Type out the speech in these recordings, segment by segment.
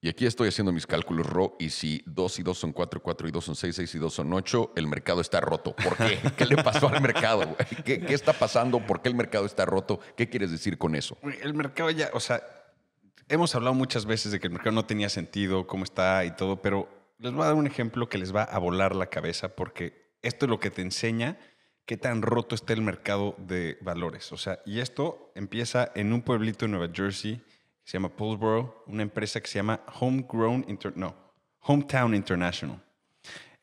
Y aquí estoy haciendo mis cálculos, Ro, y si 2 y 2 son 4, 4 y 2 son 6, 6 y 2 son 8, el mercado está roto. ¿Por qué? ¿Qué le pasó al mercado? ¿Qué, ¿Qué, está pasando? ¿Por qué el mercado está roto? ¿Qué quieres decir con eso? El mercado ya, o sea, hemos hablado muchas veces de que el mercado no tenía sentido, cómo está y todo, pero les voy a dar un ejemplo que les va a volar la cabeza porque esto es lo que te enseña qué tan roto está el mercado de valores. O sea, y esto empieza en un pueblito de Nueva Jersey se llama Pulsboro, una empresa que se llama Homegrown Hometown International.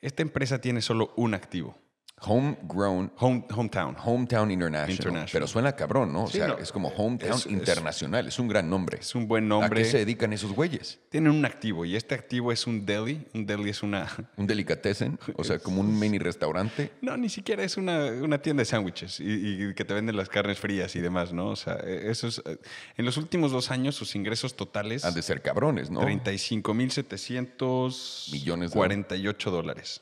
Esta empresa tiene solo un activo, Homegrown. hometown. Hometown International, Pero suena cabrón, ¿no? o sea, es como eh, Hometown Internacional. Es, un gran nombre. Es un buen nombre. ¿A qué se dedican esos güeyes? Tienen un activo y este activo es un deli. Un deli es una. Un delicatessen. O sea, como un mini restaurante. No, ni siquiera es una, tienda de sándwiches y, que te venden las carnes frías y demás, ¿no? O sea, e, eso es. Eh, en los últimos dos años, sus ingresos totales. Han de ser cabrones, ¿no? 35.700. Millones de 48 dólares.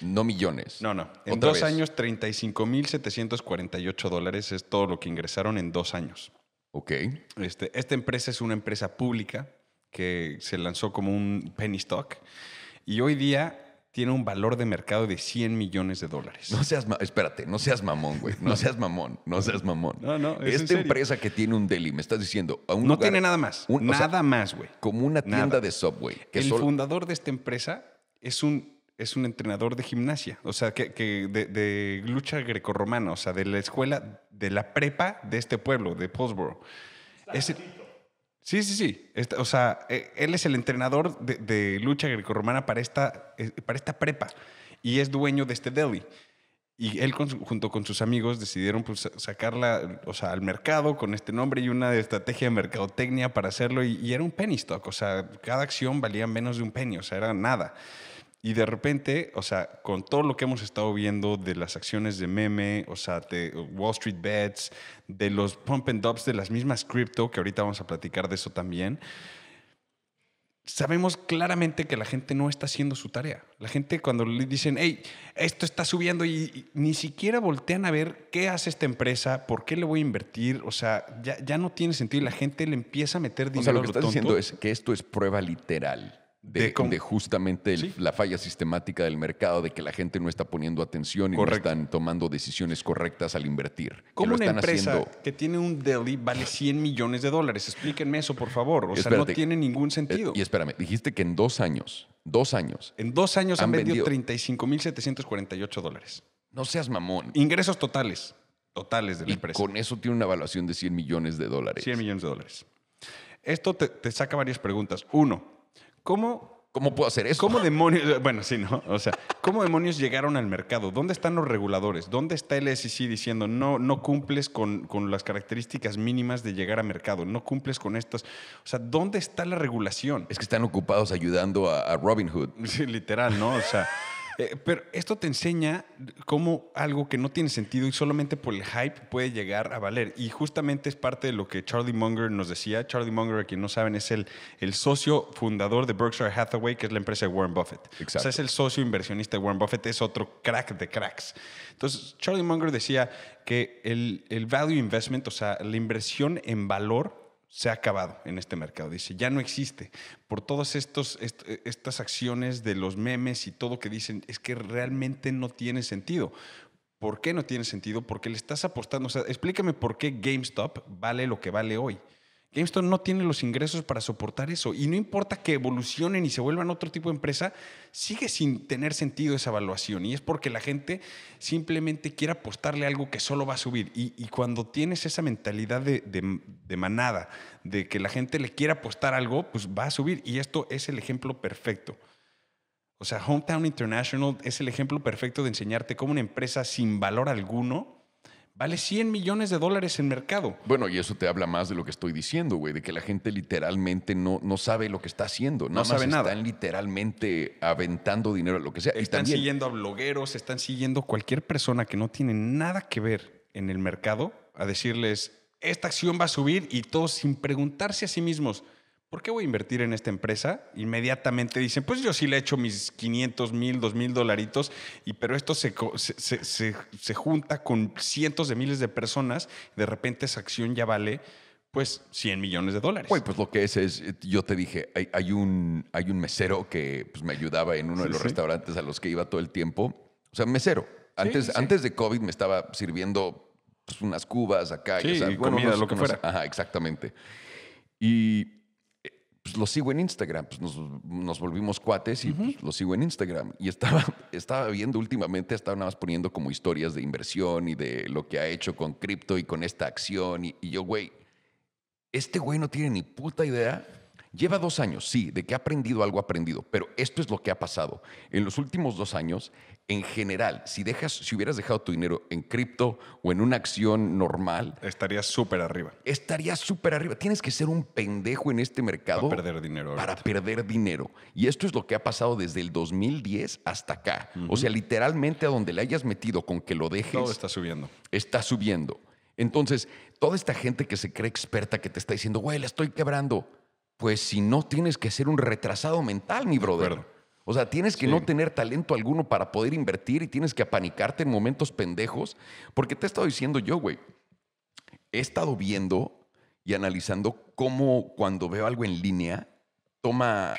No millones. No, no. En dos años, 35.748 dólares es todo lo que ingresaron en dos años. Ok. Este, esta empresa es una empresa pública que se lanzó como un penny stock y hoy día tiene un valor de mercado de 100 millones de dólares. No seas, espérate, no seas mamón, güey. No seas mamón, no seas mamón. No, no, Esta empresa que tiene un deli, me estás diciendo. no tiene nada más. nada más, güey. Como una tienda de Subway. El fundador de esta empresa es un es un entrenador de gimnasia, o sea, que, de, lucha grecorromana, o sea, de la escuela, de la prepa de este pueblo, de Postboro. sí, sí, sí. o sea, eh, él es el entrenador de, lucha grecorromana para esta, eh, para esta prepa y es dueño de este deli. Y él junto con sus amigos decidieron pues, sacarla o sea, al mercado con este nombre y una estrategia de mercadotecnia para hacerlo. Y, y era un penny stock, o sea, cada acción valía menos de un penny, o sea, era nada. Y de repente, o sea, con todo lo que hemos estado viendo de las acciones de meme, o sea, de Wall Street Bets, de los pump and dumps, de las mismas cripto, que ahorita vamos a platicar de eso también, sabemos claramente que la gente no está haciendo su tarea. La gente cuando le dicen, hey, esto está subiendo y, ni siquiera voltean a ver qué hace esta empresa, por qué le voy a invertir, o sea, ya, no tiene sentido y la gente le empieza a meter dinero. lo que estás diciendo es que esto es prueba literal de, justamente la falla sistemática del mercado, de que la gente no está poniendo atención y no están tomando decisiones correctas al invertir. ¿Cómo una empresa que tiene un deli vale 100 millones de dólares? Explíquenme eso, por favor. O sea, no tiene ningún eh, sentido. Y espérame, dijiste que en dos años, dos años. En dos años han, setecientos vendido, 35.748 dólares. No seas mamón. Ingresos totales totales de la y empresa. Con eso tiene una evaluación de 100 millones de dólares. 100 millones de dólares. Esto te, saca varias preguntas. Uno, ¿Cómo ¿Cómo puedo hacer eso? ¿Cómo demonios? Bueno, sí, ¿no? O sea, ¿cómo demonios llegaron al mercado? ¿Dónde están los reguladores? ¿Dónde está el SEC diciendo no, no cumples con, las características mínimas de llegar a mercado? No cumples con estas. O sea, ¿dónde está la regulación? Es que están ocupados ayudando a, a Robin Hood. Sí, literal, ¿no? O sea. Eh, pero esto te enseña cómo algo que no tiene sentido y solamente por el hype puede llegar a valer. Y justamente es parte de lo que Charlie Munger nos decía. Charlie Munger, a quien no saben, es el, el socio fundador de Berkshire Hathaway, que es la empresa de Warren Buffett. O sea, es el socio inversionista de Warren Buffett, es otro crack de cracks. Entonces, Charlie Munger decía que el, el value investment, o sea, la inversión en valor, se ha acabado en este mercado. Dice, ya no existe. Por todas eh, estas acciones de los memes y todo que dicen, es que realmente no tiene sentido. ¿Por qué no tiene sentido? Porque le estás apostando. explícame por qué GameStop vale lo que vale hoy. GameStop no tiene los ingresos para soportar eso. Y no importa que evolucionen y se vuelvan otro tipo de empresa, sigue sin tener sentido esa evaluación. Y es porque la gente simplemente quiere apostarle algo que solo va a subir. Y, cuando tienes esa mentalidad de, de, manada, de que la gente le quiere apostar algo, pues va a subir. Y esto es el ejemplo perfecto. O sea, Hometown International es el ejemplo perfecto de enseñarte cómo una empresa sin valor alguno Vale 100 millones de dólares en mercado. Bueno, y eso te habla más de lo que estoy diciendo, güey, de que la gente literalmente no, no sabe lo que está haciendo. No sabe nada. Están literalmente aventando dinero a lo que sea. Están siguiendo a blogueros, están siguiendo cualquier persona que no tiene nada que ver en el mercado a decirles, esta acción va a subir y todos sin preguntarse a sí mismos, ¿por qué voy a invertir en esta empresa? Inmediatamente dicen, pues yo sí le he hecho mis 500 mil, 2 mil dolaritos, y, pero esto se, junta con cientos de miles de personas, de repente esa acción ya vale pues 100 millones de dólares. pues lo que es es, yo te dije, hay, un, hay un mesero que pues, me ayudaba en uno de los restaurantes a los que iba todo el tiempo, o sea, mesero. Antes, antes de COVID me estaba sirviendo pues, unas cubas acá, y, comida, lo que fuera. Ajá, exactamente. Y pues lo sigo en Instagram, pues nos, volvimos cuates y pues, lo sigo en Instagram. Y estaba, estaba viendo últimamente, estaba nada más poniendo como historias de inversión y de lo que ha hecho con cripto y con esta acción. y yo, güey, este güey no tiene ni puta idea Lleva dos años, sí, de que ha aprendido algo aprendido, pero esto es lo que ha pasado. En los últimos dos años, en general, si, dejas, si hubieras dejado tu dinero en cripto o en una acción normal... Estarías súper arriba. Estarías súper arriba. Tienes que ser un pendejo en este mercado... Para perder dinero. Para perder dinero. Y esto es lo que ha pasado desde el 2010 hasta acá. O sea, literalmente a donde le hayas metido con que lo dejes... Todo está subiendo. Está subiendo. Entonces, toda esta gente que se cree experta, que te está diciendo, güey, la estoy quebrando pues si no tienes que ser un retrasado mental, mi brother. O sea, tienes que no tener talento alguno para poder invertir y tienes que apanicarte en momentos pendejos. Porque te he estado diciendo yo, güey, he estado viendo y analizando cómo cuando veo algo en línea, toma,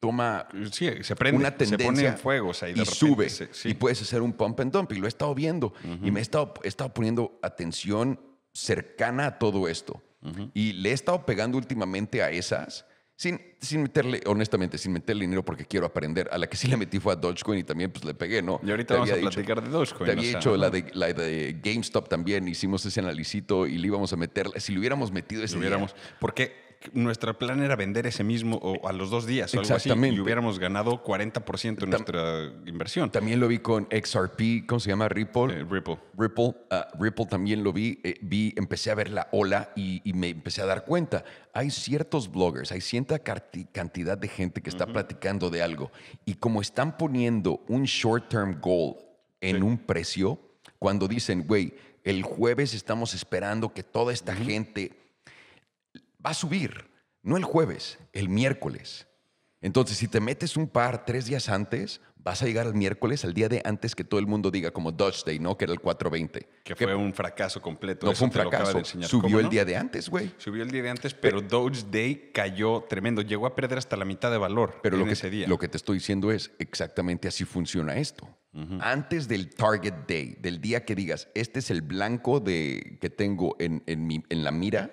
toma sí, se prende, una tendencia se pone en fuego, o sea, y, sube. Y puedes hacer un pump and dump. Y lo he estado viendo y me he estado poniendo atención cercana a todo esto. Y le he estado pegando últimamente a esas. Sin, sin, meterle, honestamente, sin meterle dinero porque quiero aprender. A la que sí le metí fue a Dogecoin y también pues le pegué, ¿no? Y ahorita vamos a platicar de Dogecoin. Te había hecho la, de, la de GameStop también, hicimos ese analisito y le íbamos a meter, si le hubiéramos metido ese dinero Porque nuestro plan era vender ese mismo a los dos días o y hubiéramos ganado 40% de nuestra inversión. También lo vi con XRP, ¿cómo se llama? Ripple. Eh, Ripple. Ripple, ah, Ripple también lo vi, eh, vi, empecé a ver la ola y, me empecé a dar cuenta. Hay ciertos bloggers, hay cierta cantidad de gente que está platicando de algo y como están poniendo un short-term goal en un precio, cuando dicen, güey, el jueves estamos esperando que toda esta gente va a subir, no el jueves, el miércoles. Entonces, si te metes un par tres días antes, vas a llegar al miércoles, al día de antes que todo el mundo diga, como Dodge Day, ¿no? Que era el 420. Que, fue un fracaso completo. No fue un fracaso. Subió el día de antes, güey. Subió el día de antes, pero, pero, Day cayó tremendo. Llegó a perder hasta la mitad de valor pero lo que, ese día. Lo que te estoy diciendo es exactamente así funciona esto. Antes del Target Day, del día que digas, este es el blanco de, que tengo en, en, mi, en la mira,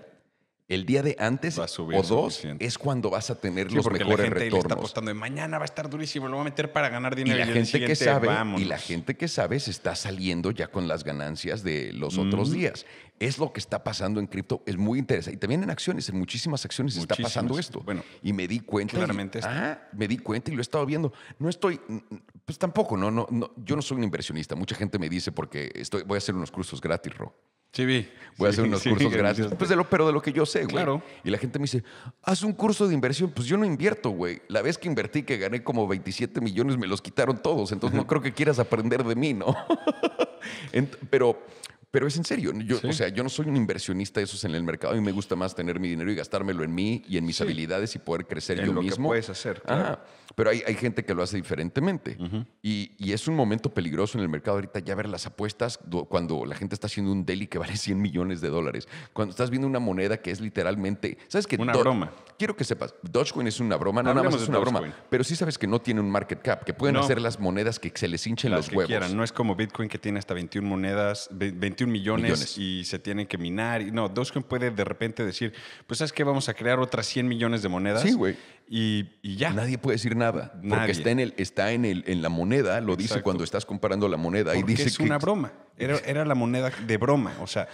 el día de antes o dos es cuando vas a tener los porque mejores la gente está apostando de mañana va a estar durísimo, lo voy a meter para ganar dinero. Y la gente que sabe, y la gente que sabe se está saliendo ya con las ganancias de los otros días. Es lo que está pasando en cripto, es muy interesante. Y también en acciones, en muchísimas acciones está pasando esto. Bueno, y me di cuenta. Claramente. Y, ah, me di cuenta y lo he estado viendo. No estoy, pues tampoco, no, no, no, yo no soy un inversionista. Mucha gente me dice porque estoy, voy a hacer unos cursos gratis, Ro. Sí, vi. Voy a hacer unos cursos gratis. Pues de lo, pero de lo que yo sé, güey. Claro. Y la gente me dice, haz un curso de inversión. Pues yo no invierto, güey. La vez que invertí, que gané como 27 millones, me los quitaron todos. Entonces no creo que quieras aprender de mí, ¿no? pero pero es en serio. Yo, O sea, yo no soy un inversionista de esos en el mercado. A mí me gusta más tener mi dinero y gastármelo en mí y en mis habilidades y poder crecer en yo lo mismo. Que puedes hacer. pero hay, hay, gente que lo hace diferentemente. y, es un momento peligroso en el mercado ahorita ya ver las apuestas cuando la gente está haciendo un deli que vale 100 millones de dólares. Cuando estás viendo una moneda que es literalmente. ¿Sabes qué? Una broma. Quiero que sepas, Dogecoin es una broma, nada más es una broma. Pero sí sabes que no tiene un market cap, que pueden hacer las monedas que se les hinchen las los huevos. Quieran. No es como Bitcoin que tiene hasta 21 monedas, millones, y se tienen que minar. Y, no, Dogecoin puede de repente decir, pues ¿sabes que Vamos a crear otras 100 millones de monedas. Y, ya. Nadie puede decir nada. Porque está, en, el, está en, el, en la moneda, lo dice cuando estás comparando la moneda. y dice es una broma. Era, la moneda de broma. O sea,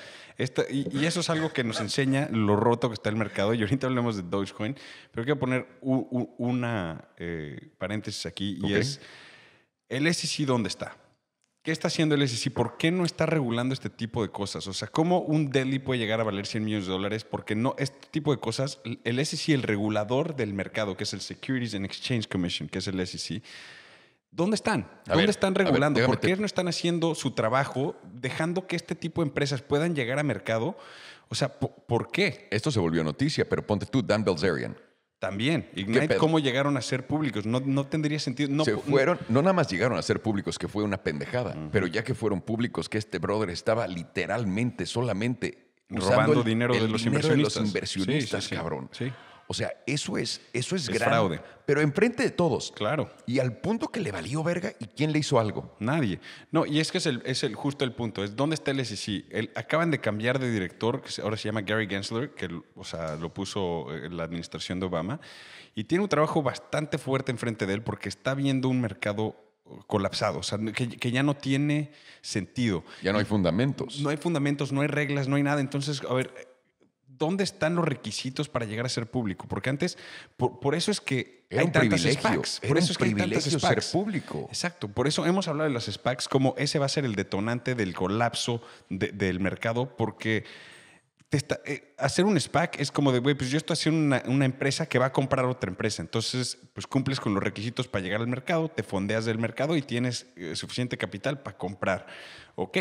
y, eso es algo que nos enseña lo roto que está el mercado. Y ahorita hablemos de Dogecoin, pero quiero poner una eh, paréntesis aquí y es el sí dónde está. ¿Qué está haciendo el SEC? ¿Por qué no está regulando este tipo de cosas? O sea, ¿cómo un deli puede llegar a valer 100 millones de dólares? Porque no, este tipo de cosas, el SEC, el regulador del mercado, que es el Securities and Exchange Commission, que es el SEC, ¿Dónde están? ¿Dónde están regulando? ¿Por qué no están haciendo su trabajo dejando que este tipo de empresas puedan llegar a mercado? O sea, ¿por, ¿por qué? Esto se volvió noticia, pero ponte tú, Dan Belzerian, también, Ignite, ¿cómo llegaron a ser públicos? No, no tendría sentido. No, se fueron, no nada más llegaron a ser públicos, que fue una pendejada, pero ya que fueron públicos, que este brother estaba literalmente solamente robando dinero, de, los inversionistas. cabrón. Sí. O sea, eso es, eso es, fraude. Pero enfrente de todos. Claro. Y al punto que le valió verga y quién le hizo algo. Nadie. No, y es que es el, es el justo el punto. Es dónde está el SEC. acaban de cambiar de director, que ahora se llama Gary Gensler, que o sea, lo puso eh, la administración de Obama. Y tiene un trabajo bastante fuerte enfrente de él porque está viendo un mercado uh, colapsado, o sea, que, que, ya no tiene sentido. Ya no hay fundamentos. No hay fundamentos, no hay reglas, no hay nada. Entonces, a ver, ¿Dónde están los requisitos para llegar a ser público? Porque antes, por, eso es que hay un SPACs. Por eso es que hay Ser público. Exacto. Por eso hemos hablado de los SPACs como ese va a ser el detonante del colapso del mercado, porque eh, hacer un SPAC es como de, güey, pues yo estoy haciendo una, empresa que va a comprar otra empresa. Entonces, pues cumples con los requisitos para llegar al mercado, te fondeas del mercado y tienes eh, suficiente capital para comprar. Ok,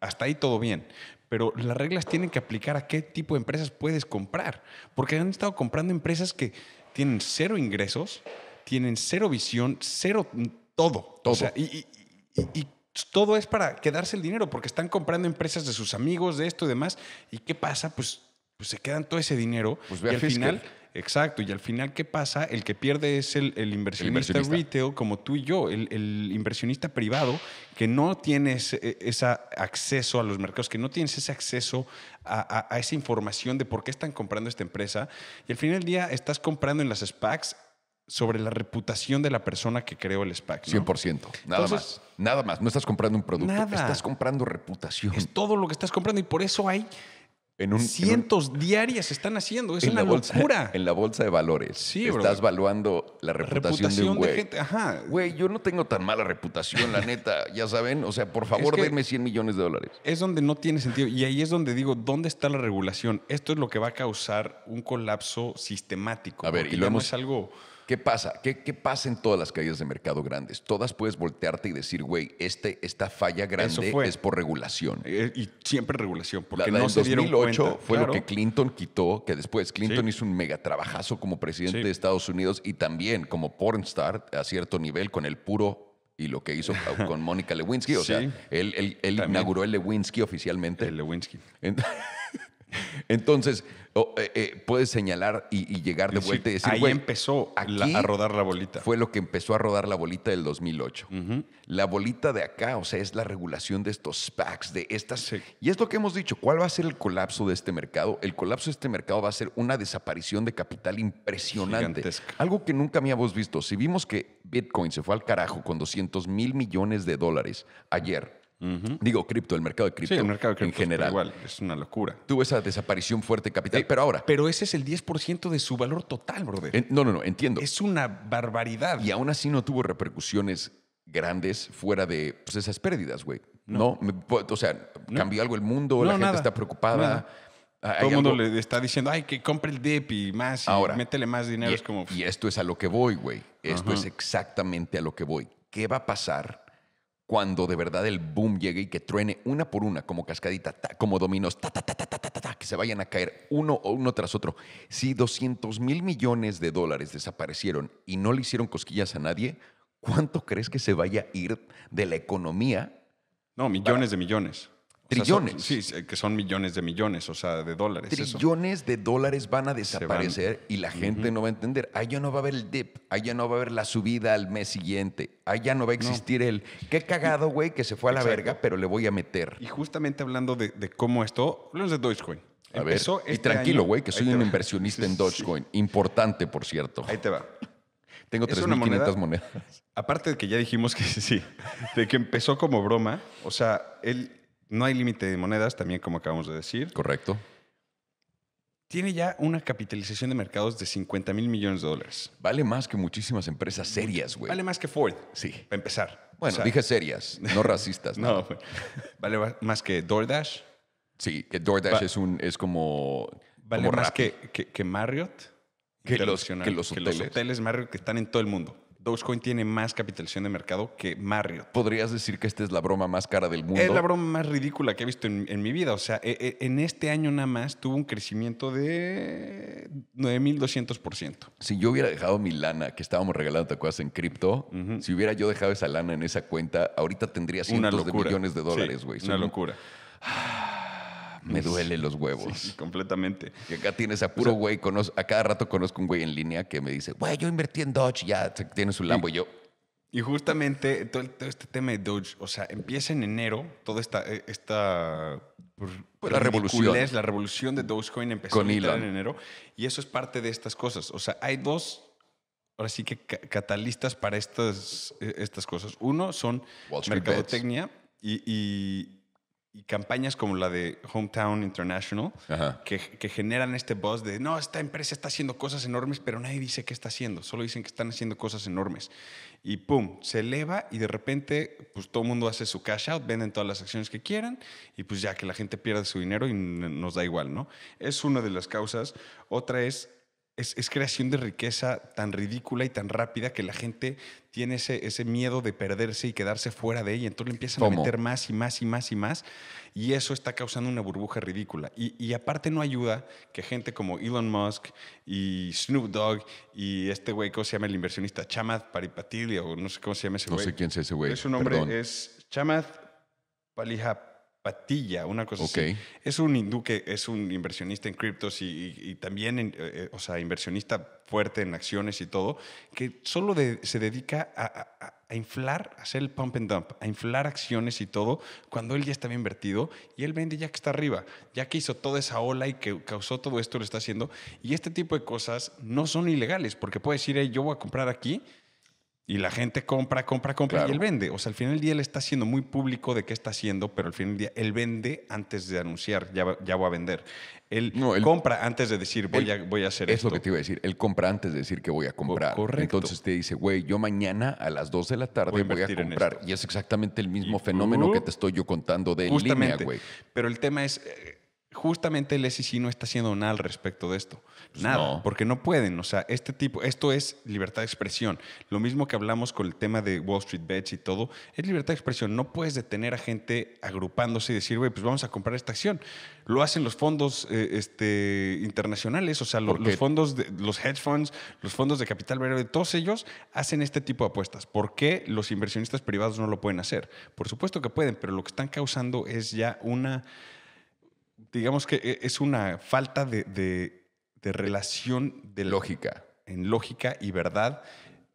hasta ahí todo bien. Pero las reglas tienen que aplicar a qué tipo de empresas puedes comprar. Porque han estado comprando empresas que tienen cero ingresos, tienen cero visión, cero todo. todo. y, todo es para quedarse el dinero, porque están comprando empresas de sus amigos, de esto y demás. ¿Y qué pasa? Pues, pues se quedan todo ese dinero. Pues y al final Exacto, y al final, ¿qué pasa? El que pierde es el, inversionista, retail, como tú y yo, el, inversionista privado, que no tienes ese, e, acceso a los mercados, que no tienes ese acceso a, esa información de por qué están comprando esta empresa. Y al final del día, estás comprando en las SPACs sobre la reputación de la persona que creó el SPAC. 100%. Nada más. Nada más. No estás comprando un producto. Estás comprando reputación. Es todo lo que estás comprando y por eso hay Cientos diarias están haciendo, es una bolsa, locura. En la bolsa de valores. Sí, Estás valuando la reputación, de un güey. gente, ajá. Güey, yo no tengo tan mala reputación, la neta. ya saben, o sea, por favor, denme 100 millones de dólares. Es donde no tiene sentido. Y ahí es donde digo, ¿dónde está la regulación? Esto es lo que va a causar un colapso sistemático. A ver, y lo hemos... no es algo ¿Qué pasa? ¿Qué, ¿Qué, pasa en todas las caídas de mercado grandes? Todas puedes voltearte y decir, güey, este, esta falla grande es por regulación. Eh, y, siempre regulación, porque la, en 2008 fue lo que Clinton quitó, que después Clinton hizo un mega trabajazo como presidente de Estados Unidos y también como pornstar a cierto nivel con el puro y lo que hizo con Mónica Lewinsky. O sea, él, él, inauguró el Lewinsky oficialmente. El Lewinsky. Entonces, eh, eh, puedes señalar y, llegar de vuelta y decir, ahí empezó a rodar la bolita. Fue lo que empezó a rodar la bolita del 2008. La bolita de acá, o sea, es la regulación de estos packs, de estas. Y es lo que hemos dicho, ¿cuál va a ser el colapso de este mercado? El colapso de este mercado va a ser una desaparición de capital impresionante. Algo que nunca habíamos visto. Si vimos que Bitcoin se fue al carajo con 200 mil millones de dólares ayer, Digo, cripto, el mercado de cripto. mercado de cripto en general. Igual, es una locura. Tuvo esa desaparición fuerte de capital, eh, pero ahora. Pero ese es el 10% de su valor total, brother. no, no, no, entiendo. Es una barbaridad. Y aún así no tuvo repercusiones grandes fuera de pues, esas pérdidas, güey. No. O sea, cambió algo el mundo, la gente está preocupada. Todo el mundo le está diciendo, ay, que compre el dip y más, y métele más dinero. Y, esto es a lo que voy, güey. Esto es exactamente a lo que voy. ¿Qué va a pasar cuando de verdad el boom llegue y que truene una por una, como cascadita, como dominos, que se vayan a caer uno o uno tras otro. Si 200 mil millones de dólares desaparecieron y no le hicieron cosquillas a nadie, ¿cuánto crees que se vaya a ir de la economía? No, millones de millones. Trillones. sí, que son millones de millones, o sea, de dólares. Trillones de dólares van a desaparecer y la gente no va a entender. ya no va a haber el dip, ya no va a haber la subida al mes siguiente, ya no va a existir el qué cagado, güey, que se fue a la verga, pero le voy a meter. Y justamente hablando de, cómo esto, hablamos de Dogecoin. A ver, y este tranquilo, güey, que soy un inversionista en Dogecoin, importante, por cierto. Ahí te va. Tengo 3.500 monedas. Aparte de que ya dijimos que sí, de que empezó como broma, o sea, él no hay límite de monedas, también como acabamos de decir. Correcto. Tiene ya una capitalización de mercados de 50 mil millones de dólares. Vale más que muchísimas empresas serias, güey. Vale más que Ford. Sí. Para empezar. Bueno, dije serias, no racistas. no, vale más que DoorDash. Sí, que DoorDash es, un, es como. Vale más que, que, Marriott. Que los, hoteles. Que los hoteles Marriott que están en todo el mundo. Dogecoin tiene más capitalización de mercado que Marriott. ¿Podrías decir que esta es la broma más cara del mundo? Es la broma más ridícula que he visto en, mi vida. O sea, e, e, en este año nada más tuvo un crecimiento de 9.200%. Si yo hubiera dejado mi lana, que estábamos regalando cosas en cripto, si hubiera yo dejado esa lana en esa cuenta, ahorita tendría cientos de millones de dólares, güey. Sí, una locura. Ah me duele los huevos. completamente. Y acá tienes a puro güey, a cada rato conozco un güey en línea que me dice, güey, yo invertí en Dodge, ya tienes un Lambo y, yo. Y justamente todo, este tema de Dodge, o sea, empieza en enero, toda esta, eh, esta pues la revolución. La revolución de Dogecoin empezó en enero. Y eso es parte de estas cosas. O sea, hay dos, ahora sí que catalistas para estas, eh, estas cosas. Uno son mercadotecnia y, y y campañas como la de Hometown International que, generan este buzz de no, esta empresa está haciendo cosas enormes, pero nadie dice qué está haciendo, solo dicen que están haciendo cosas enormes. Y pum, se eleva y de repente pues todo el mundo hace su cash out, venden todas las acciones que quieran y pues ya que la gente pierda su dinero y nos da igual, ¿no? Es una de las causas. Otra es es, creación de riqueza tan ridícula y tan rápida que la gente tiene ese, ese miedo de perderse y quedarse fuera de ella. Entonces le empiezan a meter más y más y más y más. Y eso está causando una burbuja ridícula. Y, aparte no ayuda que gente como Elon Musk y Snoop Dogg y este güey, ¿cómo se llama el inversionista? Chamath Paripatili o no sé cómo se llama ese güey. No sé quién es ese güey. Su nombre es Chamath Palihap Patilla, una cosa Es un hindú es un inversionista en criptos y, también, eh, eh, o sea, inversionista fuerte en acciones y todo, que solo se dedica a, inflar, a hacer el pump and dump, a inflar acciones y todo, cuando él ya estaba invertido y él vende ya que está arriba, ya que hizo toda esa ola y que causó todo esto, lo está haciendo. Y este tipo de cosas no son ilegales, porque puedes decir, hey, yo voy a comprar aquí y la gente compra, compra, compra y él vende. O sea, al final del día él está siendo muy público de qué está haciendo, pero al final del día él vende antes de anunciar, ya, ya voy a vender. Él, compra antes de decir, voy, a, voy a hacer es esto. Es lo que te iba a decir. Él compra antes de decir que voy a comprar. Correcto. Entonces te dice, güey, yo mañana a las 2 de la tarde voy a, comprar. Y es exactamente el mismo fenómeno que te estoy yo contando de en línea, güey. Pero el tema es... Eh, justamente el SEC no está haciendo nada al respecto de esto. Pues nada, porque no pueden. O sea, este tipo, esto es libertad de expresión. Lo mismo que hablamos con el tema de Wall Street Bets y todo, es libertad de expresión. No puedes detener a gente agrupándose y decir, güey, pues vamos a comprar esta acción. Lo hacen los fondos eh, este, internacionales, o sea, los fondos, de, los hedge funds, los fondos de capital verde, todos ellos hacen este tipo de apuestas. ¿Por qué los inversionistas privados no lo pueden hacer? Por supuesto que pueden, pero lo que están causando es ya una digamos que eh, es una falta de, de, relación de lógica. En lógica y verdad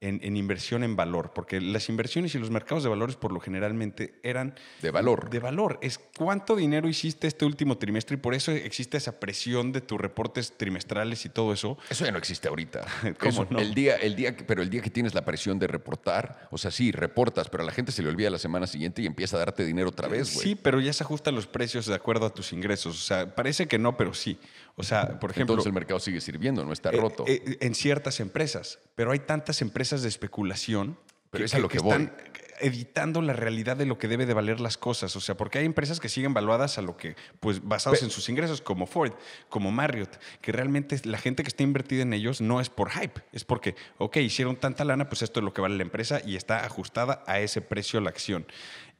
en, inversión en valor, porque las inversiones y los mercados de valores por lo generalmente eran... De valor. De valor. Es cuánto dinero hiciste este último trimestre y por eso existe esa presión de tus reportes trimestrales y todo eso. Eso ya no existe ahorita. ¿Cómo no? El día, el día, pero el día que tienes la presión de reportar, o sea, sí, reportas, pero a la gente se le olvida la semana siguiente y empieza a darte dinero otra vez, Sí, pero ya se ajustan los precios de acuerdo a tus ingresos. O sea, parece que no, pero sí. O sea, por ejemplo... Entonces el mercado sigue sirviendo, no está eh, roto. Eh, en ciertas empresas, pero hay tantas empresas de especulación pero es a lo que, están editando la realidad de lo que debe de valer las cosas. O sea, porque hay empresas que siguen valuadas a lo que, pues basados en sus ingresos, como Ford, como Marriott, que realmente la gente que está invertida en ellos no es por hype, es porque, ok, hicieron tanta lana, pues esto es lo que vale la empresa y está ajustada a ese precio la acción.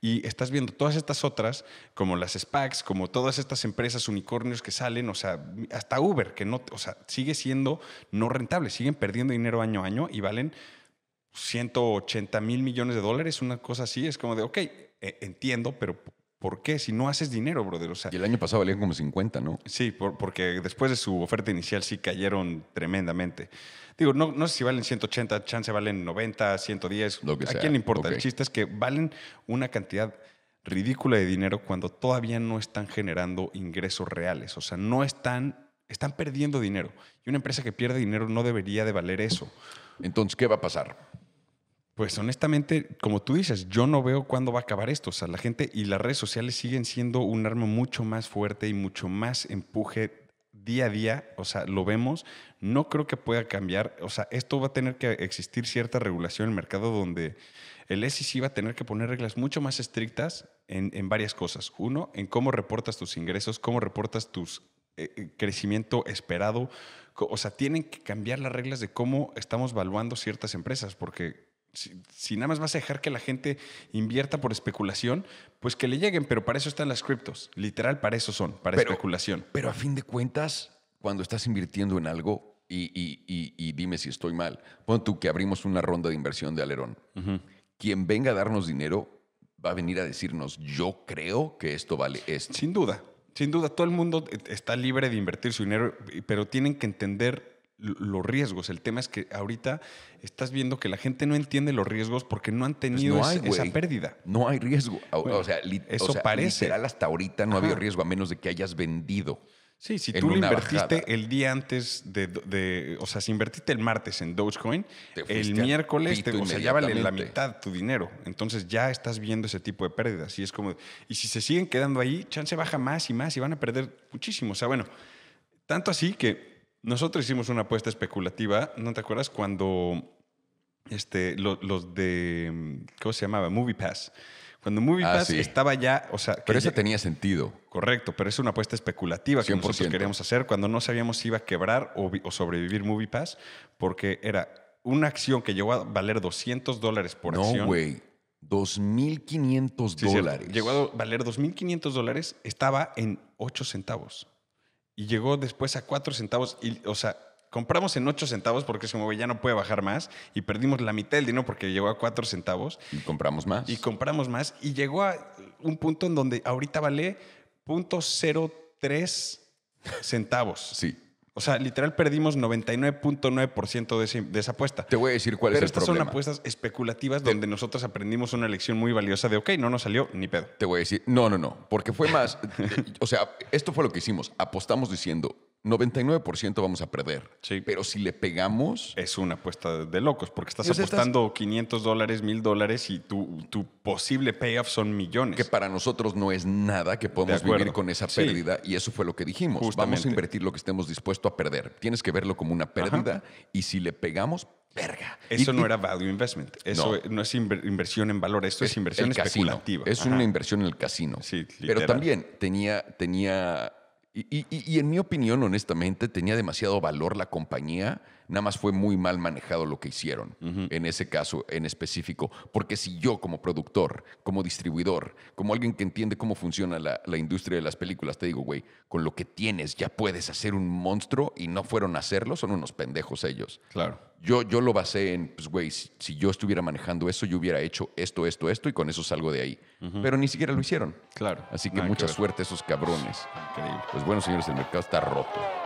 Y estás viendo todas estas otras, como las SPACs, como todas estas empresas unicornios que salen, o sea, hasta Uber, que no, o sea, sigue siendo no rentable, siguen perdiendo dinero año a año y valen 180 mil millones de dólares, una cosa así. Es como de, ok, e, entiendo, pero ¿por qué? Si no haces dinero, brother. O y el año pasado valían como 50, ¿no? Sí, porque después de su oferta inicial sí cayeron tremendamente. Digo, no, no sé si valen 180, chance valen 90, 110. ¿A quién le importa? El chiste es que valen una cantidad ridícula de dinero cuando todavía no están generando ingresos reales. O sea, no están, están perdiendo dinero. Y una empresa que pierde dinero no debería de valer eso. Entonces, ¿qué va a pasar? Pues honestamente, como tú dices, yo no veo cuándo va a acabar esto. O sea, la gente y las redes sociales siguen siendo un arma mucho más fuerte y mucho más empuje día a día. O sea, lo vemos. No creo que pueda cambiar. O sea, esto va a tener que existir cierta regulación en el mercado donde el SEC va a tener que poner reglas mucho más estrictas en, varias cosas. Uno, en cómo reportas tus ingresos, cómo reportas tus eh, eh, crecimiento esperado. O sea, tienen que cambiar las reglas de cómo estamos valuando ciertas empresas, porque si, nada más vas a dejar que la gente invierta por especulación, pues que le lleguen, pero para eso están las criptos. Literal, para eso son, para especulación. Pero a fin de cuentas, cuando estás invirtiendo en algo, y, dime si estoy mal, pon tú que abrimos una ronda de inversión de Alerón. Quien venga a darnos dinero va a venir a decirnos, yo creo que esto vale esto. Sin duda, sin duda, todo el mundo e-, está libre de invertir su dinero, pero tienen que entender los riesgos. El tema es que ahorita estás viendo que la gente no entiende los riesgos porque no han pues tenido esa pérdida. No hay riesgo. o sea, eso parece. Literal, hasta ahorita no ha habido riesgo a menos de que hayas vendido. Sí, si tú lo invertiste el día antes de, O sea, si invertiste el martes en Dogecoin, el miércoles te, o la mitad tu dinero. Entonces ya estás viendo ese tipo de pérdidas. Y es como. Y si se siguen quedando ahí, chance baja más y más y van a perder muchísimo. O sea, bueno, tanto así que nosotros hicimos una apuesta especulativa, ¿no te acuerdas? Cuando este, los de, ¿cómo se llamaba? Movie Pass. Cuando Movie ah, estaba ya, o sea... Pero eso tenía sentido. Correcto, pero es una apuesta especulativa que nosotros queríamos hacer cuando no sabíamos si iba a quebrar o, o sobrevivir MoviePass, porque era una acción que llegó a valer 200 dólares por acción. No, güey. 2.500 dólares. Llegó a valer 2.500 dólares, estaba en 8 centavos y llegó después a cuatro centavos. Y, o sea, compramos en ocho centavos porque ese que ya no puede bajar más. Y perdimos la mitad del dinero porque llegó a cuatro centavos. Y compramos más. Y compramos más. Y llegó a un punto en donde ahorita vale tres centavos. Sí. O sea, literal perdimos 99.9% de, de esa apuesta. Te voy a decir cuál es el problema. estas son apuestas especulativas donde nosotros aprendimos una lección muy valiosa de, ok, no nos salió ni pedo. Te voy a decir, no, no, no, porque fue más, o sea, esto fue lo que hicimos. Apostamos diciendo, 99% vamos a perder. Pero si le pegamos. Es una apuesta de locos, porque estás pues apostando 500 dólares, 1000 dólares y tu, tu, posible payoff son millones. Que para nosotros no es nada que podemos vivir con esa pérdida. Y eso fue lo que dijimos. Vamos a invertir lo que estemos dispuestos a perder. Tienes que verlo como una pérdida y si le pegamos, verga. Eso no era value investment. Eso no, es inversión en valor. Esto es, inversión especulativa. Es una inversión en el casino. Sí, pero también tenía. tenía y, en mi opinión, honestamente, tenía demasiado valor la compañía Nada más fue muy mal manejado lo que hicieron en ese caso en específico. Porque si yo como productor, como distribuidor, como alguien que entiende cómo funciona la, industria de las películas, te digo, güey, con lo que tienes ya puedes hacer un monstruo y no fueron a hacerlo, son unos pendejos ellos. Claro. Yo, yo lo basé en, pues, güey, si, yo estuviera manejando eso, yo hubiera hecho esto, esto, esto y con eso salgo de ahí. Pero ni siquiera lo hicieron. Claro. Así que mucha suerte esos cabrones. Increíble. Pues bueno, señores, el mercado está roto.